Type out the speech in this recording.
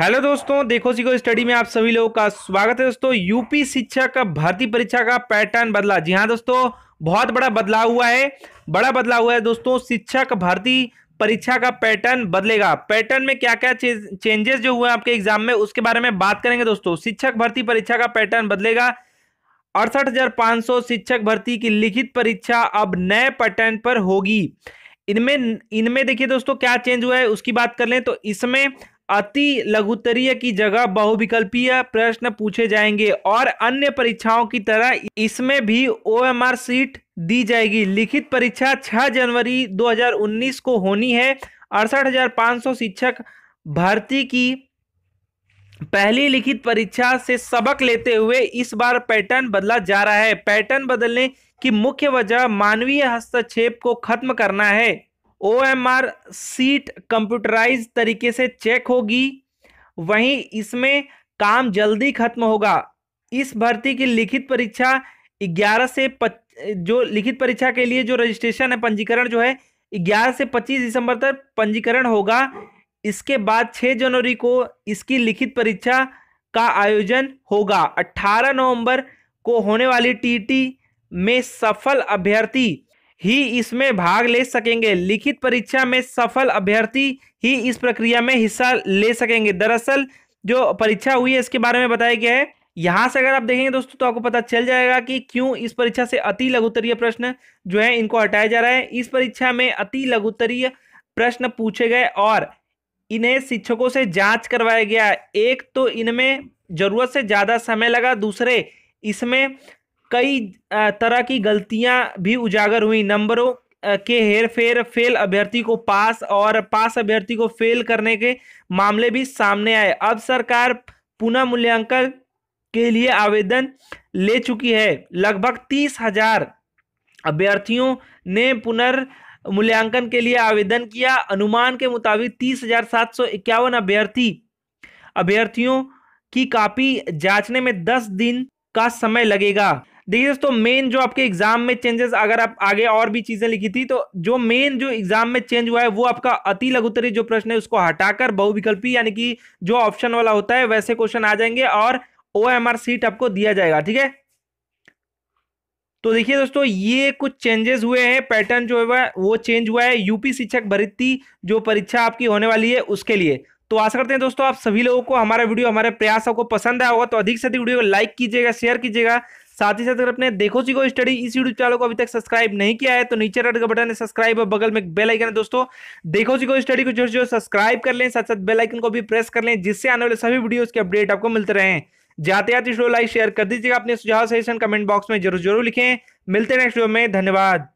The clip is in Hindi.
हेलो दोस्तों देखो सीखो स्टडी में आप सभी लोगों का स्वागत है दोस्तों यूपी शिक्षा का भर्ती परीक्षा का पैटर्न बदला जी हाँ दोस्तों बहुत बड़ा बदलाव हुआ है बड़ा बदलाव हुआ है दोस्तों शिक्षक भर्ती परीक्षा का पैटर्न बदलेगा पैटर्न में क्या क्या चेंजेस जो हुए आपके एग्जाम में उसके बारे में बात करेंगे दोस्तों शिक्षक भर्ती परीक्षा का पैटर्न बदलेगा अड़सठ शिक्षक भर्ती की लिखित परीक्षा अब नए पैटर्न पर होगी इनमें इनमें देखिए दोस्तों क्या चेंज हुआ है उसकी बात कर लें तो इसमें अति लघुतरीय की जगह बहुविकल्पीय प्रश्न पूछे जाएंगे और अन्य परीक्षाओं की तरह इसमें भी ओएमआर सीट दी जाएगी लिखित परीक्षा 6 जनवरी 2019 को होनी है अड़सठ शिक्षक भर्ती की पहली लिखित परीक्षा से सबक लेते हुए इस बार पैटर्न बदला जा रहा है पैटर्न बदलने की मुख्य वजह मानवीय हस्तक्षेप को खत्म करना है O M R sheet computerise तरीके से चेक होगी वहीं इसमें काम जल्दी खत्म होगा इस भर्ती की लिखित परीक्षा 11 से पच, जो लिखित परीक्षा के लिए जो रजिस्ट्रेशन है पंजीकरण जो है 11 से 25 दिसंबर तक पंजीकरण होगा इसके बाद 6 जनवरी को इसकी लिखित परीक्षा का आयोजन होगा 18 नवंबर को होने वाली टीटी में सफल अभ्यर्थी ही इसमें भाग ले सकेंगे लिखित परीक्षा में सफल अभ्यर्थी ही इस प्रक्रिया में हिस्सा ले सकेंगे दरअसल जो परीक्षा हुई है इसके बारे में बताया गया है यहाँ से अगर आप देखेंगे दोस्तों तो आपको पता चल जाएगा कि क्यों इस परीक्षा से अति लघुतरीय प्रश्न जो है इनको हटाया जा रहा है इस परीक्षा में अति लघुतरीय प्रश्न पूछे गए और इन्हें शिक्षकों से जांच करवाया गया एक तो इनमें जरूरत से ज़्यादा समय लगा दूसरे इसमें कई तरह की गलतियां भी उजागर हुई नंबरों के हेर फेर फेल अभ्यर्थी को पास और पास अभ्यर्थी को फेल करने के मामले भी सामने आए अब सरकार पुनः मूल्यांकन के लिए आवेदन ले चुकी है लगभग तीस हजार अभ्यर्थियों ने पुनर् मूल्यांकन के लिए आवेदन किया अनुमान के मुताबिक तीस हजार सात सौ इक्यावन अभ्यर्थी अभ्यर्थियों की कापी जांचने में दस दिन का समय लगेगा देखिए दोस्तों मेन जो आपके एग्जाम में चेंजेस अगर आप आगे और भी चीजें लिखी थी तो जो मेन जो एग्जाम में चेंज हुआ है वो आपका अति लघुतरी जो प्रश्न है उसको हटाकर बहुविकल्पी यानी कि जो ऑप्शन वाला होता है वैसे क्वेश्चन आ जाएंगे और ओ सीट आपको दिया जाएगा ठीक है तो देखिए दोस्तों ये कुछ चेंजेस हुए हैं पैटर्न जो है वो चेंज हुआ है यूपी शिक्षक भर्ती जो परीक्षा आपकी होने वाली है उसके लिए तो आशा करते हैं दोस्तों आप सभी लोगों को हमारा वीडियो हमारे प्रयास आपको पसंद आया होगा तो अधिक से अधिक वीडियो को लाइक कीजिएगा शेयर कीजिएगा साथ ही साथ अगर आपने देखो सीखो स्टडी इस यूट्यूब चैनल को अभी तक सब्सक्राइब नहीं किया है तो नीचे रेड का बटन है सब्सक्राइब और बगल में बेल आइकन है दोस्तों देखो सीखो स्टडी को जो जो सब्सक्राइब कर लें साथ साथ बेल आइकन को भी प्रेस कर लें जिससे आने वाले सभी वीडियोज के अपडेट आपको मिलते रहे जाते जाते लाइक शेयर कर दीजिएगा अपने सुझाव सजेशन कमेंट बॉक्स में जरूर जरूर लिखें मिलते हैं नेक्स्ट वीडियो में धन्यवाद